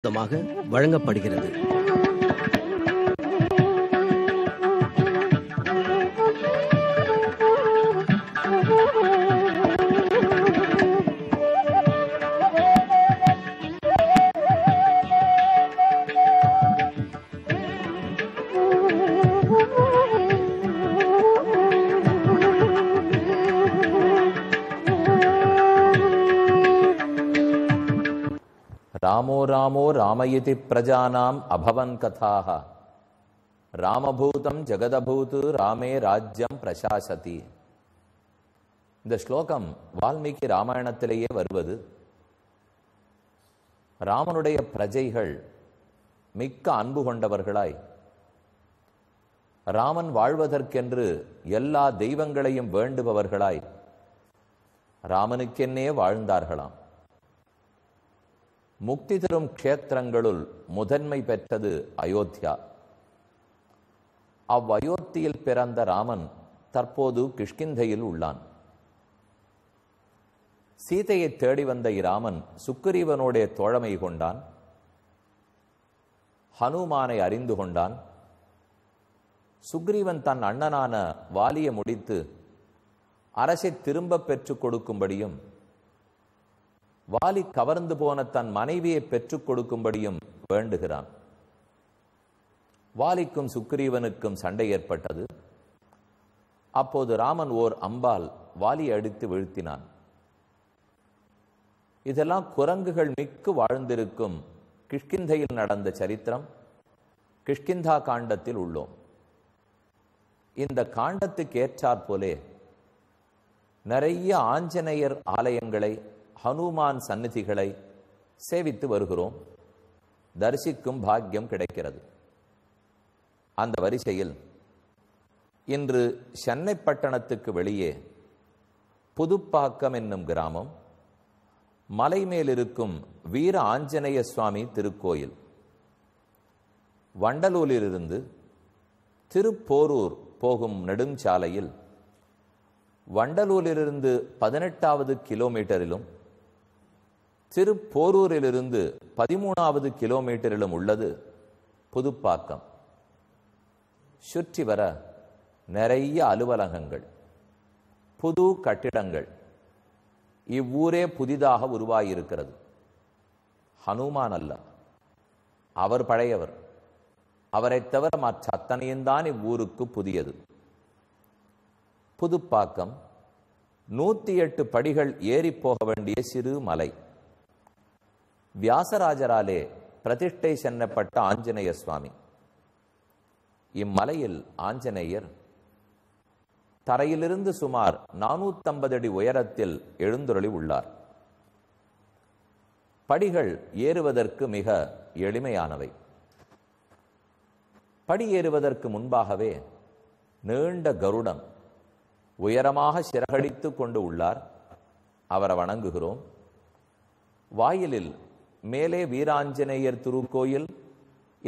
மொத்தமாக வழங்கப்படுகிறது ராமோ ராமோ ராமயிதி பிரஜானாம் அபவன் கதாக ராமபூதம் ஜெகதபூத்து ராமே ராஜ்யம் பிரசாசதி இந்த ஸ்லோகம் வால்மீகி ராமாயணத்திலேயே வருவது ராமனுடைய பிரஜைகள் மிக்க அன்பு கொண்டவர்களாய் ராமன் வாழ்வதற்கென்று எல்லா தெய்வங்களையும் வேண்டுபவர்களாய் ராமனுக்கென்னே வாழ்ந்தார்களாம் முக்தி தரும் க்ஷேத்திரங்களுள் முதன்மை பெற்றது அயோத்தியா அவ்வயோத்தியில் பிறந்த ராமன் தற்போது கிஷ்கிந்தையில் உள்ளான் சீதையை தேடி வந்த இராமன் சுக்கிரீவனுடைய தோழமை கொண்டான் ஹனுமானை அறிந்து கொண்டான் சுக்ரீவன் தன் அண்ணனான வாலியை முடித்து அரசை திரும்பப் பெற்றுக் கொடுக்கும்படியும் வாலி கவர்ந்து போன தன் மனைவியை பெற்றுக் கொடுக்கும்படியும் வேண்டுகிறான் வாலிக்கும் சுக்ரீவனுக்கும் சண்டை ஏற்பட்டது அப்போது ராமன் ஓர் அம்பால் வாலி அடித்து வீழ்த்தினான் இதெல்லாம் குரங்குகள் மிக்கு வாழ்ந்திருக்கும் கிஷ்கிந்தையில் நடந்த சரித்திரம் கிஷ்கிந்தா காண்டத்தில் உள்ளோம் இந்த காண்டத்துக்கு ஏற்றாற் போலே நிறைய ஆஞ்சநேயர் ஆலயங்களை ஹனுமான் சந்நிதிகளை சேவித்து வருகிறோம் தரிசிக்கும் பாக்கியம் கிடைக்கிறது அந்த வரிசையில் இன்று சென்னை பட்டணத்துக்கு வெளியே புதுப்பாக்கம் என்னும் கிராமம் மலை மேலிருக்கும் வீர ஆஞ்சநேய சுவாமி திருக்கோயில் வண்டலூரிலிருந்து திருப்போரூர் போகும் நெடுஞ்சாலையில் வண்டலூரிலிருந்து பதினெட்டாவது கிலோமீட்டரிலும் திருப்போரூரிலிருந்து பதிமூணாவது கிலோமீட்டரிலும் உள்ளது புதுப்பாக்கம் சுற்றி வர நிறைய அலுவலகங்கள் புது கட்டிடங்கள் இவ்வூரே புதிதாக உருவாகியிருக்கிறது ஹனுமான் அல்ல அவர் பழையவர் அவரை தவிர மற்ற அத்தனையும் தான் இவ்வூருக்கு புதியது புதுப்பாக்கம் நூத்தி எட்டு படிகள் ஏறி போக வேண்டிய சிறு மலை வியாசராஜராலே பிரதிஷ்டை சென்னப்பட்ட ஆஞ்சநேய சுவாமி இம்மலையில் ஆஞ்சநேயர் தரையிலிருந்து சுமார் நானூத்தம்பது அடி உயரத்தில் எழுந்துருளி உள்ளார் படிகள் ஏறுவதற்கு மிக எளிமையானவை படி ஏறுவதற்கு முன்பாகவே நீண்ட கருடன் உயரமாக சிறகடித்துக் கொண்டு உள்ளார் அவரை வணங்குகிறோம் வாயிலில் மேலே வீராஞ்சநேயர் திருக்கோயில்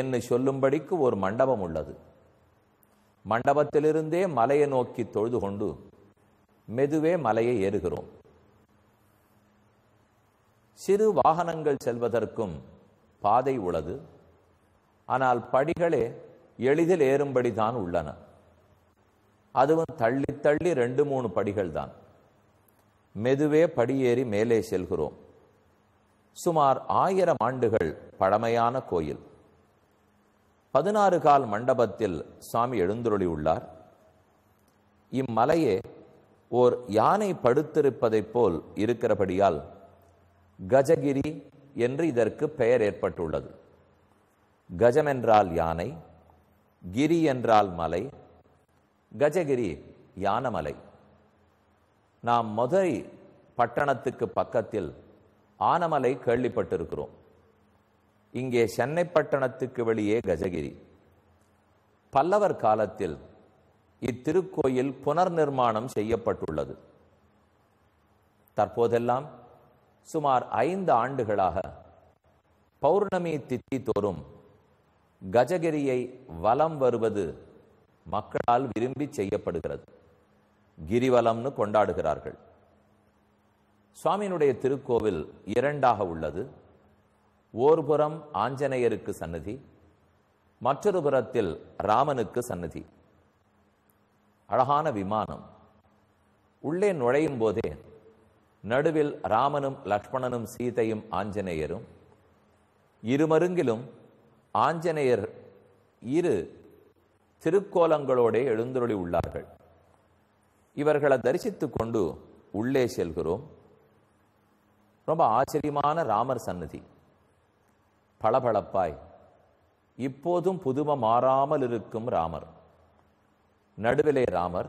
என்று சொல்லும்படிக்கு ஒரு மண்டபம் உள்ளது மண்டபத்திலிருந்தே மலையை நோக்கி தொழுது கொண்டு மெதுவே மலையை ஏறுகிறோம் சிறு வாகனங்கள் செல்வதற்கும் பாதை உள்ளது ஆனால் படிகளே எளிதில் ஏறும்படிதான் உள்ளன அதுவும் தள்ளி தள்ளி ரெண்டு மூணு படிகள் தான் மெதுவே படியேறி மேலே செல்கிறோம் சுமார் ஆயிரம் ஆண்டுகள் பழமையான கோயில் பதினாறு கால் மண்டபத்தில் சுவாமி எழுந்துருளியுள்ளார் இம்மலையே ஓர் யானை படுத்திருப்பதைப் போல் இருக்கிறபடியால் கஜகிரி என்று இதற்கு பெயர் ஏற்பட்டுள்ளது கஜம் என்றால் யானை கிரி என்றால் மலை கஜகிரி யானமலை நாம் மதுரை பட்டணத்துக்கு பக்கத்தில் ஆனமலை கேள்விப்பட்டிருக்கிறோம் இங்கே சென்னை பட்டணத்துக்கு வெளியே கஜகிரி பல்லவர் காலத்தில் இத்திருக்கோயில் புனர் நிர்மாணம் செய்யப்பட்டுள்ளது தற்போதெல்லாம் சுமார் ஐந்து ஆண்டுகளாக பௌர்ணமி தித்தி தோறும் கஜகிரியை வலம் வருவது மக்களால் விரும்பி செய்யப்படுகிறது கிரிவலம்னு கொண்டாடுகிறார்கள் சுவாமியினுடைய திருக்கோவில் இரண்டாக உள்ளது ஓர்புறம் ஆஞ்சநேயருக்கு சன்னதி மற்றொரு புறத்தில் ராமனுக்கு சன்னதி அழகான விமானம் உள்ளே நுழையும் போதே நடுவில் ராமனும் லக்ஷ்மணனும் சீதையும் ஆஞ்சநேயரும் இருமருங்கிலும் ஆஞ்சநேயர் இரு திருக்கோலங்களோடே எழுந்துருளி உள்ளார்கள் இவர்களை தரிசித்து கொண்டு உள்ளே செல்கிறோம் ரொம்ப ஆச்சரியமான ராமர் சன்னதி பளபளப்பாய் இப்போதும் புதும மாறாமல் இருக்கும் ராமர் நடுவிலே ராமர்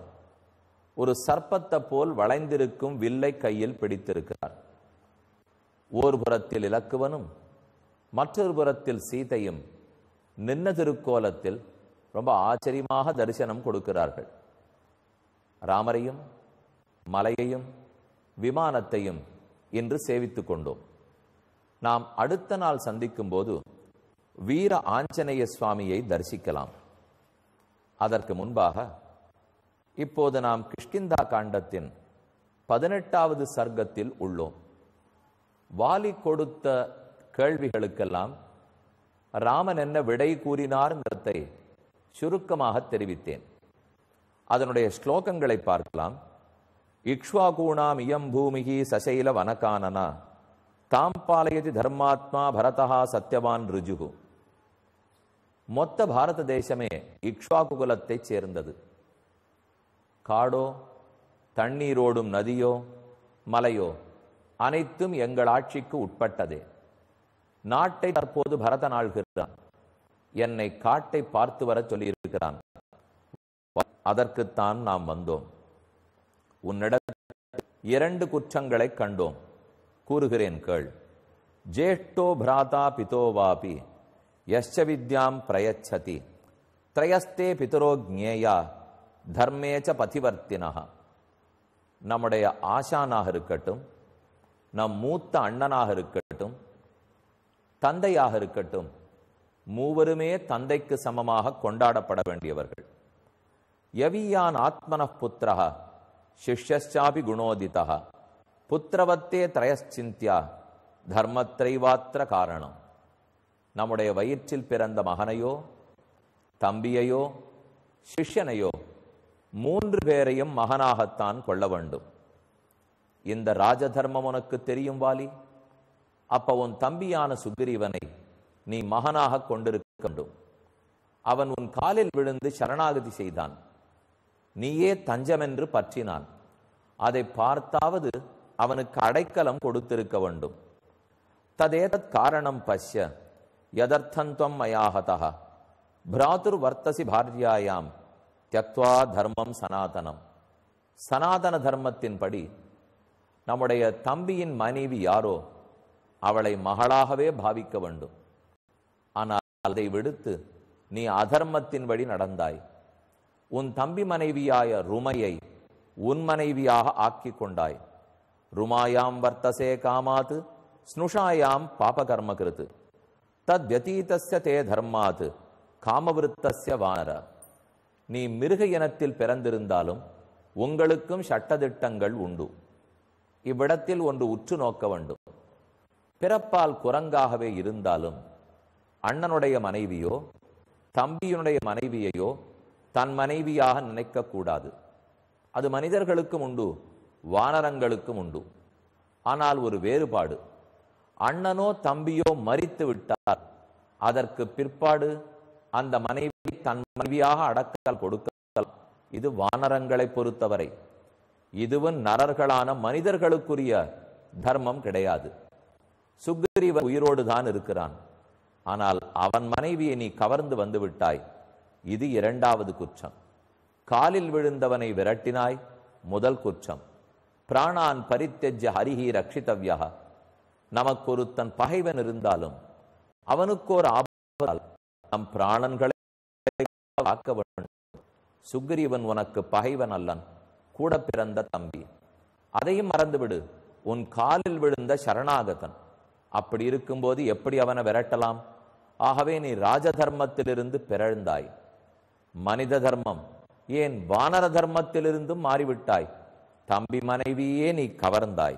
ஒரு சர்ப்பத்தை போல் வளைந்திருக்கும் வில்லை கையில் பிடித்திருக்கிறார் ஓர் புறத்தில் இலக்குவனும் மற்றொரு புறத்தில் சீதையும் நின்ன திருக்கோலத்தில் ரொம்ப ஆச்சரியமாக தரிசனம் கொடுக்கிறார்கள் ராமரையும் மலையையும் விமானத்தையும் என்று சேவித்துக் கொண்டோம் நாம் அடுத்த நாள் சந்திக்கும் போது வீர ஆஞ்சநேய சுவாமியை தரிசிக்கலாம் அதற்கு முன்பாக இப்போது நாம் கிஷ்கிந்தா காண்டத்தின் பதினெட்டாவது சர்க்கத்தில் உள்ளோம் வாலி கொடுத்த கேள்விகளுக்கெல்லாம் ராமன் என்ன விடை கூறினாருங்கிறதை சுருக்கமாக தெரிவித்தேன் அதனுடைய ஸ்லோகங்களை பார்க்கலாம் இக்ஷ்வாகூணாம் இயம் பூமிகி சசைல வனகானனா தாம் பாலயதி தர்மாத்மா பரதா సత్యవాన్ ருஜுகு மொத்த பாரத தேசமே இக்ஷ்வாகு குலத்தைச் சேர்ந்தது காடோ தண்ணீரோடும் நதியோ மலையோ அனைத்தும் எங்கள் ஆட்சிக்கு உட்பட்டதே நாட்டை தற்போது பரத நாள்கிறான் என்னை காட்டை பார்த்து வர சொல்லியிருக்கிறான் அதற்குத்தான் நாம் வந்தோம் உன்னிடம் இரண்டு குற்றங்களை கண்டோம் கூறுகிறேன் கேள் ஜேஷ்டோ பிராதா பிதோவாபி யஷ்ச வித்யாம் பிரயச்சதி திரயஸ்தே பிதரோ ஜேயா தர்மேச்ச பதிவர்த்தினா நம்முடைய ஆசானாக இருக்கட்டும் நம் மூத்த அண்ணனாக இருக்கட்டும் தந்தையாக இருக்கட்டும் மூவருமே தந்தைக்கு சமமாக கொண்டாடப்பட வேண்டியவர்கள் எவியான் ஆத்மன புத்திரகா சிஷ்யாபி குணோதிதா புத்திரவத்தே திரயச்சிந்தியா தர்மத்திரைவாத்திர காரணம் நம்முடைய வயிற்றில் பிறந்த மகனையோ தம்பியையோ சிஷ்யனையோ மூன்று பேரையும் மகனாகத்தான் கொள்ள வேண்டும் இந்த ராஜதர்மம் உனக்கு தெரியும் வாலி அப்ப உன் தம்பியான சுக்ரீவனை நீ மகனாக கொண்டிருக்க வேண்டும் அவன் உன் காலில் விழுந்து சரணாகதி செய்தான் நீயே தஞ்சமென்று பற்றினான் அதை பார்த்தாவது அவனுக்கு அடைக்கலம் கொடுத்திருக்க வேண்டும் ததேதத் காரணம் பஷ்ய யதர்த்தந்தம் மயாகதா பிராதுர் வர்த்தசி பாரியாயாம் தியக்துவா தர்மம் சனாதனம் சனாதன தர்மத்தின்படி நம்முடைய தம்பியின் மனைவி யாரோ அவளை மகளாகவே பாவிக்க வேண்டும் ஆனால் அதை விடுத்து நீ அதர்மத்தின் வழி நடந்தாய் உன் தம்பி மனைவியாய ருமையை உன் மனைவியாக ஆக்கி கொண்டாய் ருமாயாம் வர்த்தசே காமாத் ஸ்னுஷாயாம் பாபகர்ம கிருத்து வதீதஸ்ய தே தர்மாத் காமவிருத்தஸ்ய வானர நீ மிருக இனத்தில் பிறந்திருந்தாலும் உங்களுக்கும் சட்டதிட்டங்கள் உண்டு இவ்விடத்தில் ஒன்று உற்று நோக்க வேண்டும் பிறப்பால் குரங்காகவே இருந்தாலும் அண்ணனுடைய மனைவியோ தம்பியுடைய மனைவியையோ தன் மனைவியாக நினைக்கக்கூடாது அது மனிதர்களுக்கும் உண்டு வானரங்களுக்கும் உண்டு ஆனால் ஒரு வேறுபாடு அண்ணனோ தம்பியோ மறித்து விட்டார் அதற்கு பிற்பாடு அந்த மனைவி தன் மனைவியாக அடக்கல் கொடுக்கல் இது வானரங்களை பொறுத்தவரை இதுவும் நரர்களான மனிதர்களுக்குரிய தர்மம் கிடையாது சுக்ரீவன் உயிரோடு தான் இருக்கிறான் ஆனால் அவன் மனைவியை நீ கவர்ந்து வந்து விட்டாய் இது இரண்டாவது குற்றம் காலில் விழுந்தவனை விரட்டினாய் முதல் குற்றம் பிராணான் பரித்தெஜ ஹரிஹி ரக்ஷிதவ்யா நமக்கொருத்தன் பகைவன் இருந்தாலும் அவனுக்கு ஒரு ஆபத்தால் நம் பிராணன்களை காக்க வேண்டும் சுக்ரீவன் உனக்கு பகைவன் அல்லன் கூட பிறந்த தம்பி அதையும் மறந்துவிடு உன் காலில் விழுந்த சரணாகதன் அப்படி இருக்கும்போது எப்படி அவனை விரட்டலாம் ஆகவே நீ ராஜதர்மத்திலிருந்து பிறழ்ந்தாய் மனித தர்மம் ஏன் வானர தர்மத்திலிருந்தும் மாறிவிட்டாய் தம்பி மனைவியே நீ கவர்ந்தாய்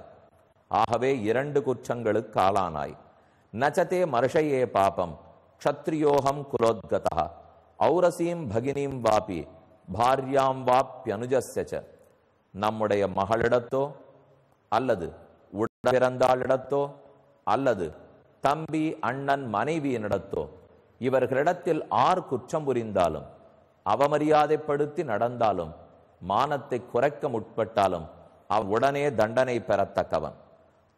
ஆகவே இரண்டு குற்றங்களுக்கு ஆளானாய் நச்சதே மருஷையே பாபம் க்ஷத்ரியோகம் குலோத்கதா ஔரசீம் பகினீம் வாபி பாரியாம் வாப்பியனுஜச நம்முடைய மகளிடத்தோ அல்லது உடன் பிறந்தாளிடத்தோ அல்லது தம்பி அண்ணன் மனைவியினிடத்தோ இவர்களிடத்தில் ஆர் குற்றம் புரிந்தாலும் அவமரியாதைப்படுத்தி நடந்தாலும் மானத்தை குறைக்க முற்பட்டாலும் அவன் உடனே தண்டனை பெறத்தக்கவன்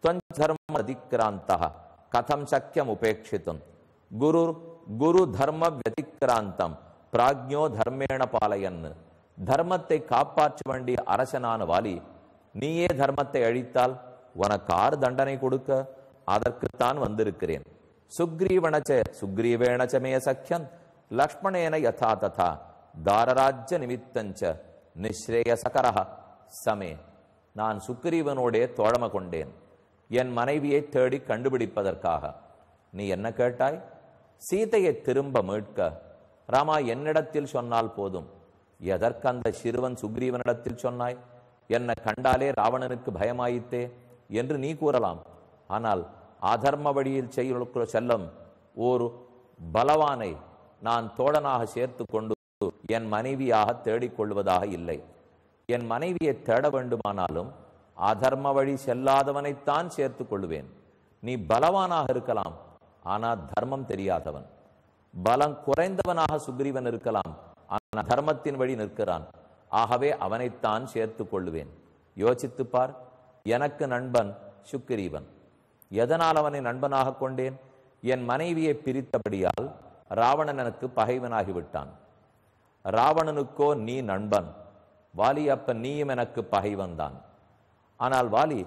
துவஞ்சர்ம அதிக்கிராந்தா கதம் சக்கியம் உபேட்சித்தும் குரு குரு தர்ம வதிக்கிராந்தம் பிராக்யோ தர்மேண பாலையன்னு தர்மத்தை காப்பாற்ற வேண்டிய அரசனான வாலி நீயே தர்மத்தை அழித்தால் உனக்கு ஆறு தண்டனை கொடுக்க அதற்குத்தான் வந்திருக்கிறேன் சுக்ரீவனச்ச சுக்ரீவேணச்சமே சக்கியன் லக்ஷ்மணேன யதா ததா தாரராஜ்ய நிமித்தஞ்ச நிஸ்ரேயசகரஹ சமே நான் சுக்ரீவனோடே தோழம கொண்டேன் என் மனைவியை தேடி கண்டுபிடிப்பதற்காக நீ என்ன கேட்டாய் சீதையை திரும்ப மீட்க ராமா என்னிடத்தில் சொன்னால் போதும் எதற்கு அந்த சிறுவன் சுக்ரீவனிடத்தில் சொன்னாய் என்னை கண்டாலே ராவணனுக்கு பயமாயித்தே என்று நீ கூறலாம் ஆனால் அதர்ம வழியில் செய்யுள்ள செல்லும் ஒரு பலவானை நான் தோழனாக சேர்த்து கொண்டு என் மனைவியாக தேடிக்கொள்வதாக இல்லை என் மனைவியை தேட வேண்டுமானாலும் அதர்ம வழி செல்லாதவனைத்தான் சேர்த்து கொள்வேன் நீ பலவானாக இருக்கலாம் ஆனால் தர்மம் தெரியாதவன் பலம் குறைந்தவனாக சுக்ரீவன் இருக்கலாம் ஆனால் தர்மத்தின் வழி நிற்கிறான் ஆகவே அவனைத்தான் சேர்த்து கொள்வேன் யோசித்துப்பார் பார் எனக்கு நண்பன் சுக்கிரீவன் எதனால் அவனை நண்பனாக கொண்டேன் என் மனைவியை பிரித்தபடியால் ராவணன் எனக்கு பகைவனாகிவிட்டான் ராவணனுக்கோ நீ நண்பன் வாலி அப்ப நீயும் எனக்கு பகைவன் தான் ஆனால் வாலி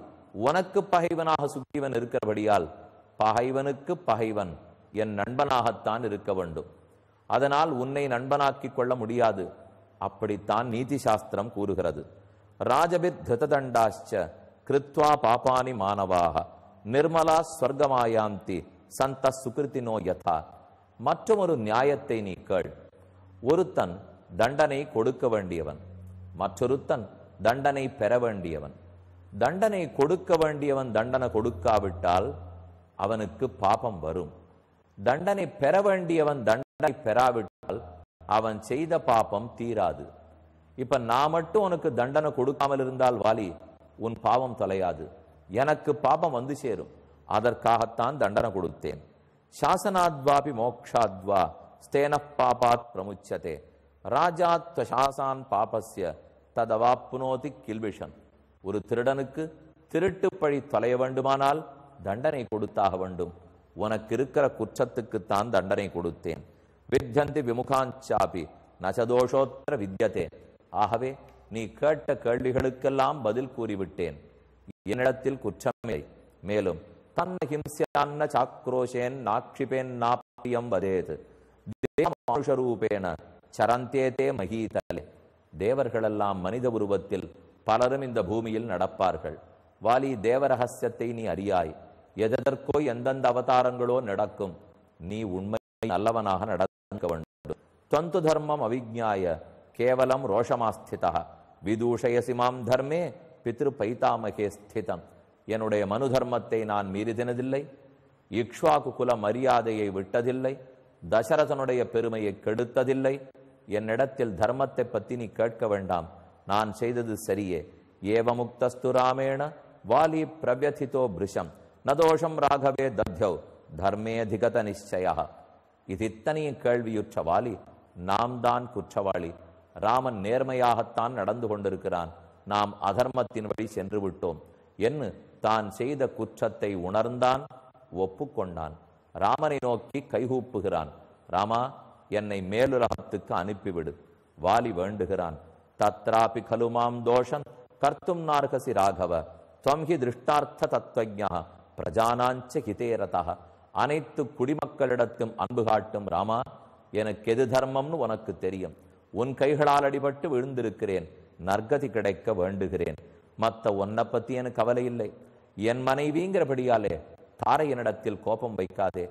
உனக்கு பகைவனாக சுக்கிரீவன் இருக்கிறபடியால் பகைவனுக்கு பகைவன் என் நண்பனாகத்தான் இருக்க வேண்டும் அதனால் உன்னை நண்பனாக்கிக் கொள்ள முடியாது அப்படித்தான் நீதி சாஸ்திரம் கூறுகிறது ராஜபித் திருததண்டாச்ச கிருத்வா பாபானி மாணவாக நிர்மலா ஸ்வர்கமாயாந்தி சந்த சுகிருத்தினோ யதா மற்றொரு நியாயத்தை நீ கேள் ஒருத்தன் தண்டனை கொடுக்க வேண்டியவன் மற்றொருத்தன் தண்டனை பெற வேண்டியவன் தண்டனை கொடுக்க வேண்டியவன் தண்டனை கொடுக்காவிட்டால் அவனுக்கு பாபம் வரும் தண்டனை பெற வேண்டியவன் தண்டனை பெறாவிட்டால் அவன் செய்த பாபம் தீராது இப்ப நான் மட்டும் உனக்கு தண்டனை கொடுக்காமல் இருந்தால் வாலி உன் பாவம் தொலையாது எனக்கு பாபம் வந்து சேரும் அதற்காகத்தான் தண்டனை கொடுத்தேன் சாசனாத்வாபி மோக்ஷாத்வா ஸ்தேன பாபாத் பிரமுச்சதே ராஜா துவசாசான் பாபஸ்ய புனோதி கில்விஷன் ஒரு திருடனுக்கு திருட்டு பழி தொலைய வேண்டுமானால் தண்டனை கொடுத்தாக வேண்டும் உனக்கு இருக்கிற குற்றத்துக்குத்தான் தண்டனை கொடுத்தேன் வித்யந்தி விமுகாஞ்சாபி நசதோஷோத்திர வித்யதே ஆகவே நீ கேட்ட கேள்விகளுக்கெல்லாம் பதில் கூறிவிட்டேன் என்னிடத்தில் குற்றமில்லை மேலும் தன்ன ஹிம்சியான்ன சாக்ரோஷேன் நாக்ஷிபேன் நாப்பியம் வதேது மனுஷரூபேன சரந்தே தே மகீதலே தேவர்களெல்லாம் மனித உருவத்தில் பலரும் இந்த பூமியில் நடப்பார்கள் வாலி தேவரகசியத்தை நீ அறியாய் எதற்கோ எந்தெந்த அவதாரங்களோ நடக்கும் நீ உண்மை நல்லவனாக நடக்க வேண்டும் தொந்து தர்மம் அவிஜாய கேவலம் ரோஷமாஸ்திதா விதூஷயசி மாம் தர்மே பித்ரு பைத்தாமகே ஸ்திதம் என்னுடைய மனு தர்மத்தை நான் மீறிதினதில்லை இக்ஷ்வாக்கு குல மரியாதையை விட்டதில்லை தசரதனுடைய பெருமையை கெடுத்ததில்லை என்னிடத்தில் தர்மத்தை பற்றி நீ கேட்க வேண்டாம் நான் செய்தது சரியே ஏவமுக்தஸ்து ராமேண வாலி பிரவியதிதோ பிருஷம் நதோஷம் ராகவே தத்யவ் தர்மேதிகத நிச்சயா இது இத்தனையும் கேள்வியுற்ற வாலி நாம் தான் குற்றவாளி ராமன் நேர்மையாகத்தான் நடந்து கொண்டிருக்கிறான் நாம் அதர்மத்தின் வழி சென்று விட்டோம் என்று தான் செய்த குற்றத்தை உணர்ந்தான் ஒப்புக்கொண்டான் ராமனை நோக்கி கைகூப்புகிறான் ராமா என்னை மேலுலகத்துக்கு அனுப்பிவிடு வாலி வேண்டுகிறான் தத்ராபி கலுமாம் தோஷம் கர்த்தும் நார்கசி ராகவ துவம்ஹி திருஷ்டார்த்த தத்வஜா பிரஜானாஞ்ச ஹிதேரதா அனைத்து குடிமக்களிடத்தும் அன்பு காட்டும் ராமா எனக்கு எது தர்மம்னு உனக்கு தெரியும் உன் கைகளால் அடிபட்டு விழுந்திருக்கிறேன் நற்கதி கிடைக்க வேண்டுகிறேன் மற்ற உன்னை பத்தி எனக்கு கவலை இல்லை என் மனைவிங்கிறபடியாலே தாரையனிடத்தில் கோபம் வைக்காதே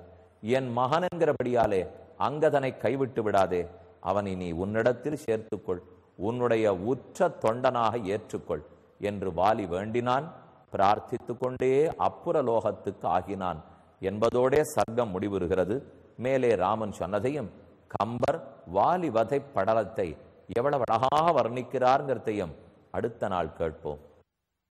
என் மகன் என்கிறபடியாலே அங்கதனை கைவிட்டு விடாதே அவனை நீ உன்னிடத்தில் சேர்த்துக்கொள் உன்னுடைய உற்ற தொண்டனாக ஏற்றுக்கொள் என்று வாலி வேண்டினான் பிரார்த்தித்து கொண்டே அப்புற லோகத்துக்கு ஆகினான் என்பதோடே சர்க்கம் முடிவுறுகிறது மேலே ராமன் சொன்னதையும் கம்பர் வாலி வதை படலத்தை எவ்வளவு அழகாக வர்ணிக்கிறார்ங்கிறதையும் அடுத்த நாள் கேட்போம்